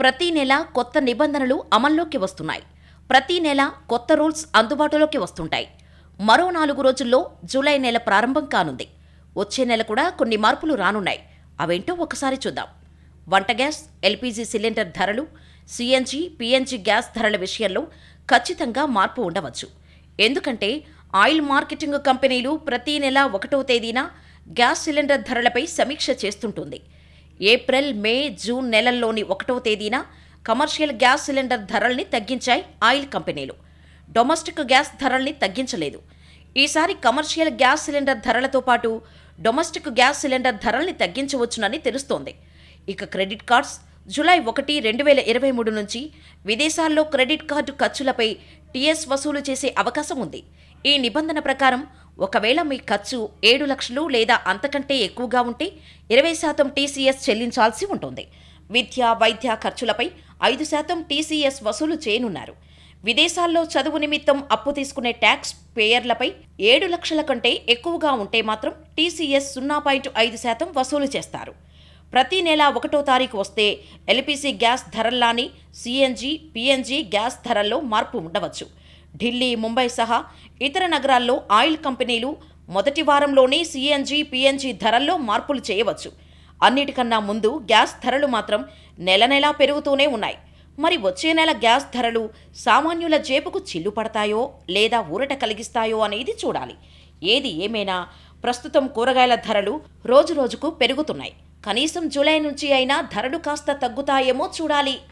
ప్రతీ నెల కొత్త నిబంధనలు అమల్లోకి వస్తున్నాయి ప్రతీ నెల కొత్త రూల్స్ అందుబాటులోకి వస్తుంటాయి మరో నాలుగు రోజుల్లో జూలై నెల ప్రారంభం కానుంది వచ్చే నెల కూడా కొన్ని మార్పులు రానున్నాయి అవేంటో ఒకసారి చూద్దాం వంట గ్యాస్ ఎల్పీజీ సిలిండర్ ధరలు సిఎన్జీ పిఎన్జీ గ్యాస్ ధరల విషయంలో ఖచ్చితంగా మార్పు ఉండవచ్చు ఎందుకంటే ఆయిల్ మార్కెటింగ్ కంపెనీలు ప్రతీ నెల ఒకటో తేదీన గ్యాస్ సిలిండర్ ధరలపై సమీక్ష చేస్తుంటుంది ఏప్రిల్ మే జూన్ నెలల్లోని ఒకటవ తేదీన కమర్షియల్ గ్యాస్ సిలిండర్ ధరల్ని తగ్గించాయి ఆయిల్ కంపెనీలు డొమెస్టిక్ గ్యాస్ ధరల్ని తగ్గించలేదు ఈసారి కమర్షియల్ గ్యాస్ సిలిండర్ ధరలతో పాటు డొమెస్టిక్ గ్యాస్ సిలిండర్ ధరల్ని తగ్గించవచ్చునని తెలుస్తోంది ఇక క్రెడిట్ కార్డ్స్ జులై ఒకటి రెండు వేల ఇరవై మూడు నుంచి విదేశాల్లో క్రెడిట్ కార్డు ఖర్చులపై టీఎస్ వసూలు చేసే అవకాశం ఉంది ఈ నిబంధన ప్రకారం ఒకవేళ మీ ఖర్చు ఏడు లక్షలు లేదా అంతకంటే ఎక్కువగా ఉంటే ఇరవై శాతం టీసీఎస్ చెల్లించాల్సి ఉంటుంది విద్య వైద్య ఖర్చులపై ఐదు శాతం టీసీఎస్ వసూలు చేయనున్నారు విదేశాల్లో చదువు నిమిత్తం అప్పు తీసుకునే ట్యాక్స్ పేయర్లపై ఏడు లక్షల కంటే ఎక్కువగా ఉంటే మాత్రం టీసీఎస్ సున్నా పాయింట్ ఐదు శాతం వసూలు చేస్తారు ప్రతి నెల ఒకటో తారీఖు వస్తే ఎల్పిసి గ్యాస్ ధరల్లాని సిఎన్జి పిఎన్జి గ్యాస్ ధరల్లో మార్పు ఉండవచ్చు ఢిల్లీ ముంబై సహా ఇతర నగరాల్లో ఆయిల్ కంపెనీలు మొదటి వారంలోనే సిఎన్జీ పిఎన్జీ ధరల్లో మార్పులు చేయవచ్చు అన్నిటికన్నా ముందు గ్యాస్ ధరలు మాత్రం నెల నెలా పెరుగుతూనే ఉన్నాయి మరి వచ్చే నెల గ్యాస్ ధరలు సామాన్యుల జేబుకు చిల్లు పడతాయో లేదా ఊరట కలిగిస్తాయో అనేది చూడాలి ఏది ఏమైనా ప్రస్తుతం కూరగాయల ధరలు రోజురోజుకు పెరుగుతున్నాయి కనీసం జూలై నుంచి అయినా ధరలు కాస్త తగ్గుతాయేమో చూడాలి